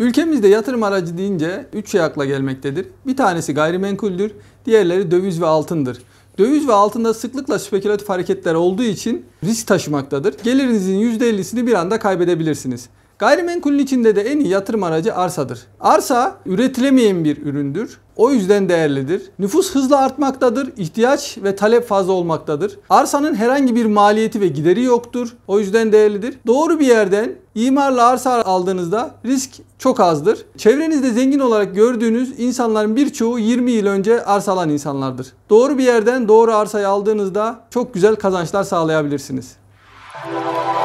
Ülkemizde yatırım aracı deyince 3 şey akla gelmektedir. Bir tanesi gayrimenkuldür, diğerleri döviz ve altındır. Döviz ve altında sıklıkla spekülatif hareketler olduğu için risk taşımaktadır. Gelirinizin %50'sini bir anda kaybedebilirsiniz. Gayrimenkulün içinde de en iyi yatırım aracı arsadır. Arsa üretilemeyen bir üründür. O yüzden değerlidir. Nüfus hızla artmaktadır. İhtiyaç ve talep fazla olmaktadır. Arsanın herhangi bir maliyeti ve gideri yoktur. O yüzden değerlidir. Doğru bir yerden İmarla arsa aldığınızda risk çok azdır. Çevrenizde zengin olarak gördüğünüz insanların birçoğu 20 yıl önce arsa alan insanlardır. Doğru bir yerden doğru arsayı aldığınızda çok güzel kazançlar sağlayabilirsiniz. Müzik